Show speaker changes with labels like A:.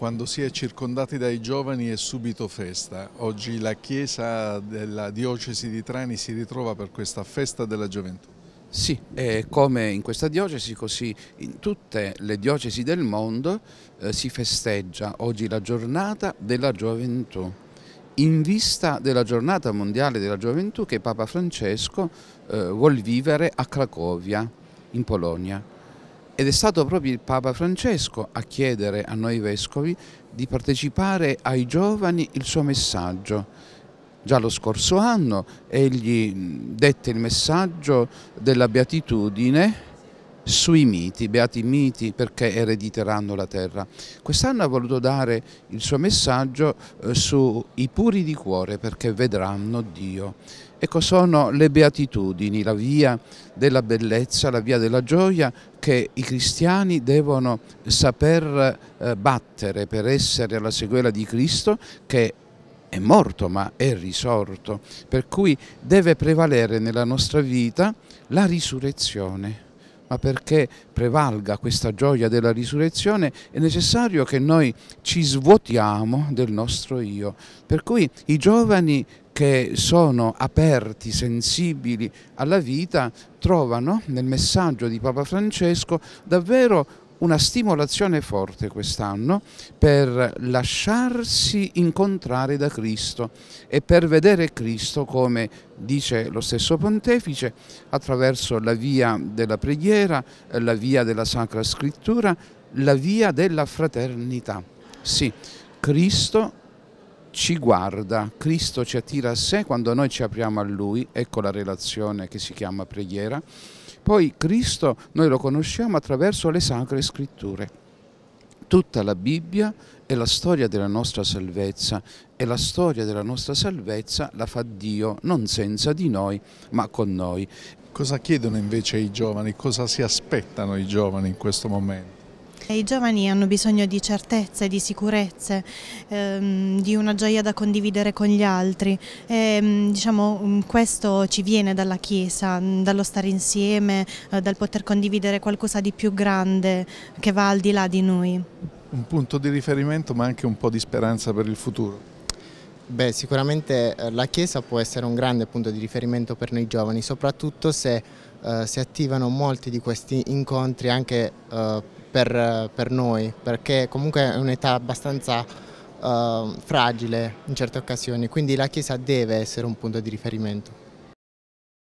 A: quando si è circondati dai giovani è subito festa. Oggi la chiesa della diocesi di Trani si ritrova per questa festa della gioventù. Sì, come in questa diocesi, così in tutte le diocesi del mondo eh, si festeggia oggi la giornata della gioventù in vista della giornata mondiale della gioventù che Papa Francesco eh, vuol vivere a Cracovia, in Polonia ed è stato proprio il Papa Francesco a chiedere a noi vescovi di partecipare ai giovani il suo messaggio. Già lo scorso anno egli dette il messaggio della beatitudine sui miti, beati miti perché erediteranno la terra. Quest'anno ha voluto dare il suo messaggio eh, sui puri di cuore perché vedranno Dio. Ecco, sono le beatitudini, la via della bellezza, la via della gioia che i cristiani devono saper eh, battere per essere alla seguela di Cristo che è morto ma è risorto, per cui deve prevalere nella nostra vita la risurrezione ma perché prevalga questa gioia della risurrezione è necessario che noi ci svuotiamo del nostro io. Per cui i giovani che sono aperti, sensibili alla vita, trovano nel messaggio di Papa Francesco davvero una stimolazione forte quest'anno per lasciarsi incontrare da Cristo e per vedere Cristo come dice lo stesso pontefice attraverso la via della preghiera, la via della Sacra Scrittura, la via della fraternità. Sì, Cristo ci guarda, Cristo ci attira a sé quando noi ci apriamo a Lui, ecco la relazione che si chiama preghiera, poi Cristo noi lo conosciamo attraverso le sacre scritture. Tutta la Bibbia è la storia della nostra salvezza e la storia della nostra salvezza la fa Dio, non senza di noi, ma con noi. Cosa chiedono invece i giovani? Cosa si aspettano i giovani in questo momento?
B: I giovani hanno bisogno di certezze, di sicurezze, ehm, di una gioia da condividere con gli altri. E, ehm, diciamo, mm, questo ci viene dalla Chiesa, mm, dallo stare insieme, eh, dal poter condividere qualcosa di più grande che va al di là di noi. Un punto di riferimento ma anche un po' di speranza per il futuro. Beh, sicuramente eh, la Chiesa può essere un grande punto di riferimento per noi giovani, soprattutto se eh, si attivano molti di questi incontri anche eh, per, per noi, perché comunque è un'età abbastanza uh, fragile in certe occasioni, quindi la Chiesa deve essere un punto di riferimento.